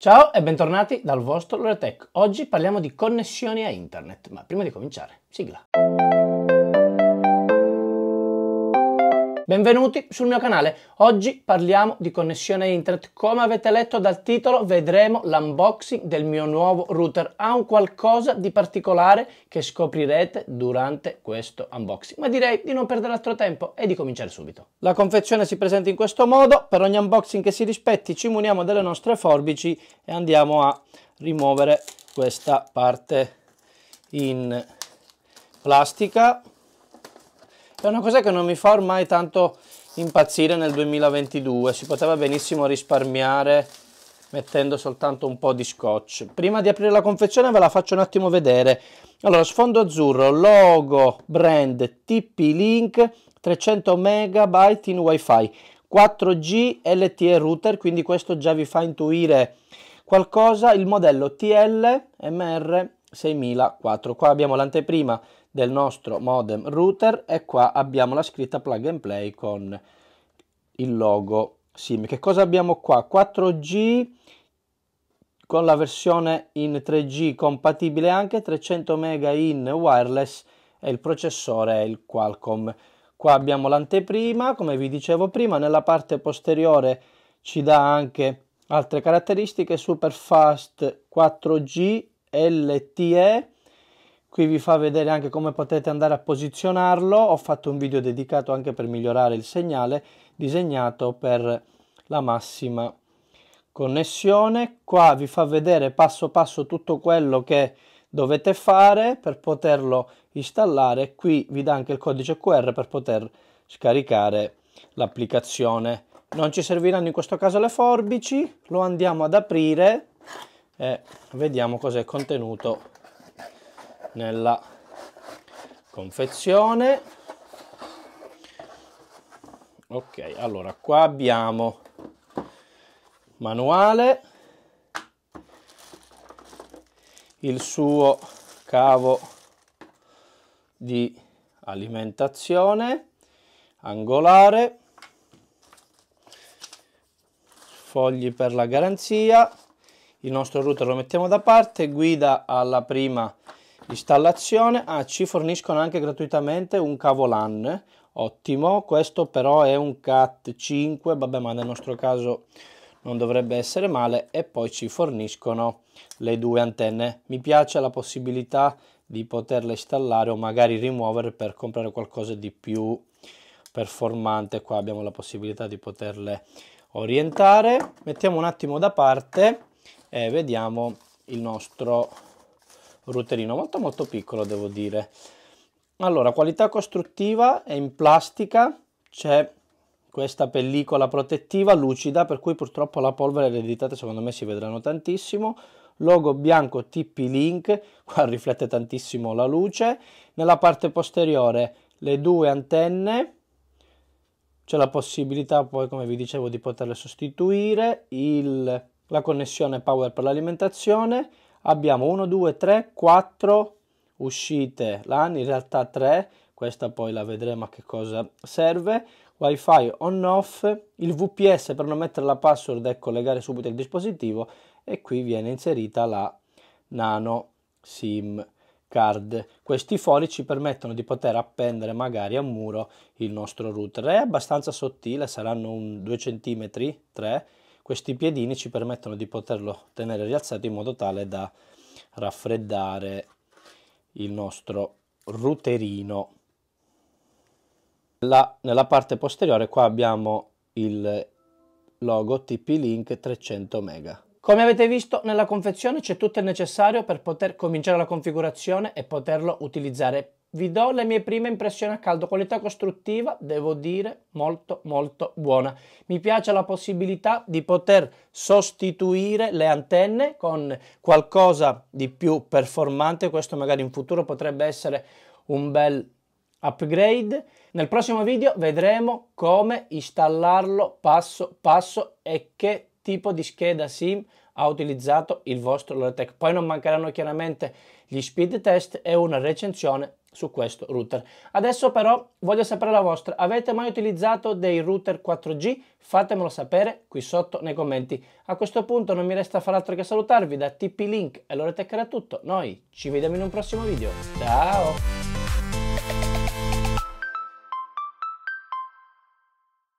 Ciao e bentornati dal vostro Loretech. Oggi parliamo di connessioni a internet, ma prima di cominciare, sigla. Benvenuti sul mio canale. Oggi parliamo di connessione internet. Come avete letto dal titolo, vedremo l'unboxing del mio nuovo router. Ha un qualcosa di particolare che scoprirete durante questo unboxing. Ma direi di non perdere altro tempo e di cominciare subito. La confezione si presenta in questo modo. Per ogni unboxing che si rispetti, ci muniamo delle nostre forbici e andiamo a rimuovere questa parte in plastica è una cosa che non mi fa ormai tanto impazzire nel 2022, si poteva benissimo risparmiare mettendo soltanto un po' di scotch. Prima di aprire la confezione ve la faccio un attimo vedere. Allora, sfondo azzurro, logo, brand, TP-Link, 300 megabyte in WiFi, 4G LTE router, quindi questo già vi fa intuire qualcosa, il modello TL MR6004. Qua abbiamo l'anteprima del nostro modem router e qua abbiamo la scritta plug and play con il logo SIM. Che cosa abbiamo qua? 4G con la versione in 3G compatibile anche 300 MB in wireless e il processore è il Qualcomm. Qua abbiamo l'anteprima, come vi dicevo prima, nella parte posteriore ci dà anche altre caratteristiche super fast 4G LTE qui vi fa vedere anche come potete andare a posizionarlo ho fatto un video dedicato anche per migliorare il segnale disegnato per la massima connessione qua vi fa vedere passo passo tutto quello che dovete fare per poterlo installare qui vi dà anche il codice QR per poter scaricare l'applicazione non ci serviranno in questo caso le forbici lo andiamo ad aprire e vediamo cos'è contenuto nella confezione ok allora qua abbiamo manuale il suo cavo di alimentazione angolare fogli per la garanzia il nostro router lo mettiamo da parte guida alla prima installazione ah, ci forniscono anche gratuitamente un cavo LAN, ottimo, questo però è un CAT 5, vabbè ma nel nostro caso non dovrebbe essere male e poi ci forniscono le due antenne. Mi piace la possibilità di poterle installare o magari rimuovere per comprare qualcosa di più performante, qua abbiamo la possibilità di poterle orientare. Mettiamo un attimo da parte e vediamo il nostro ruterino molto molto piccolo devo dire allora qualità costruttiva è in plastica c'è questa pellicola protettiva lucida per cui purtroppo la polvere ereditata secondo me si vedranno tantissimo logo bianco TP Link qua riflette tantissimo la luce nella parte posteriore le due antenne c'è la possibilità poi come vi dicevo di poterle sostituire il, la connessione power per l'alimentazione abbiamo 1, 2, 3, 4 uscite LAN, in realtà 3, questa poi la vedremo a che cosa serve, wifi on off, il VPS per non mettere la password e collegare subito il dispositivo e qui viene inserita la nano sim card. Questi fori ci permettono di poter appendere magari a muro il nostro router, è abbastanza sottile, saranno un 2 cm, 3 cm questi piedini ci permettono di poterlo tenere rialzato in modo tale da raffreddare il nostro routerino. La, nella parte posteriore qua abbiamo il logo TP-Link 300 Mega. Come avete visto nella confezione c'è tutto il necessario per poter cominciare la configurazione e poterlo utilizzare vi do le mie prime impressioni a caldo, qualità costruttiva devo dire molto molto buona. Mi piace la possibilità di poter sostituire le antenne con qualcosa di più performante, questo magari in futuro potrebbe essere un bel upgrade. Nel prossimo video vedremo come installarlo passo passo e che tipo di scheda SIM ha utilizzato il vostro Logitech. Poi non mancheranno chiaramente gli speed test e una recensione su questo router. Adesso però voglio sapere la vostra. Avete mai utilizzato dei router 4G? Fatemelo sapere qui sotto nei commenti. A questo punto non mi resta far altro che salutarvi da TP-Link e Lore Tech era tutto. Noi ci vediamo in un prossimo video. Ciao!